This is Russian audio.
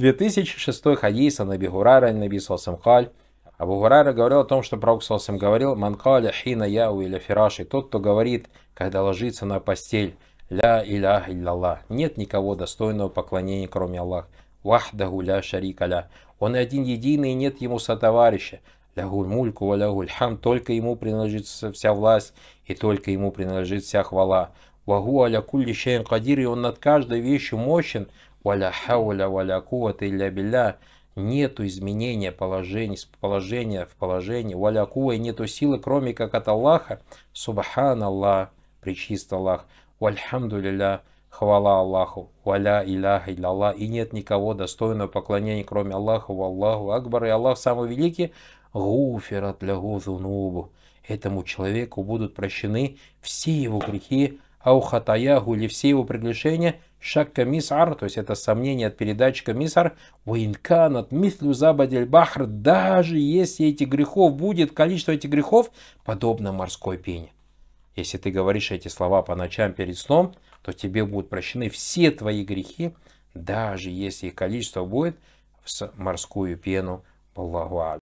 2006 хадис о Наби Гурара, Наби Салсамхаль. Абу Гурара говорил о том, что Пророк Салсам говорил «Манкаля хина яу или фираши» Тот, кто говорит, когда ложится на постель «Ля илях илляллах» Нет никого достойного поклонения, кроме Аллаха. «Вахдаху Гуля шарика ля» Он один единый, и нет ему сотоварища. Лягуль мульку, лягуль хам, только ему принадлежит вся власть, и только ему принадлежит вся хвала. Вагу аля кулли шейн кадир, и он над каждой вещью мощен. Валя хауля, валя кувата илля билля. Нету изменения положения, положения в положении. Валя кува, и нету силы, кроме как от Аллаха. Субхан Аллах, причист Аллах. Вальхамду лилля, хвала Аллаху. Валя иляха илля И нет никого достойного поклонения, кроме Аллаха. Валлаху акбар. И Аллах самый великий. Гуферат лягу зунубу. Этому человеку будут прощены все его грехи, аухатаяху или все его прегрешения, шакка мисар, то есть это сомнение от передатчика мисар, уинкан от мислю забадель бахр, даже если этих грехов будет, количество этих грехов подобно морской пене. Если ты говоришь эти слова по ночам перед сном, то тебе будут прощены все твои грехи, даже если их количество будет в морскую пену. Аллаху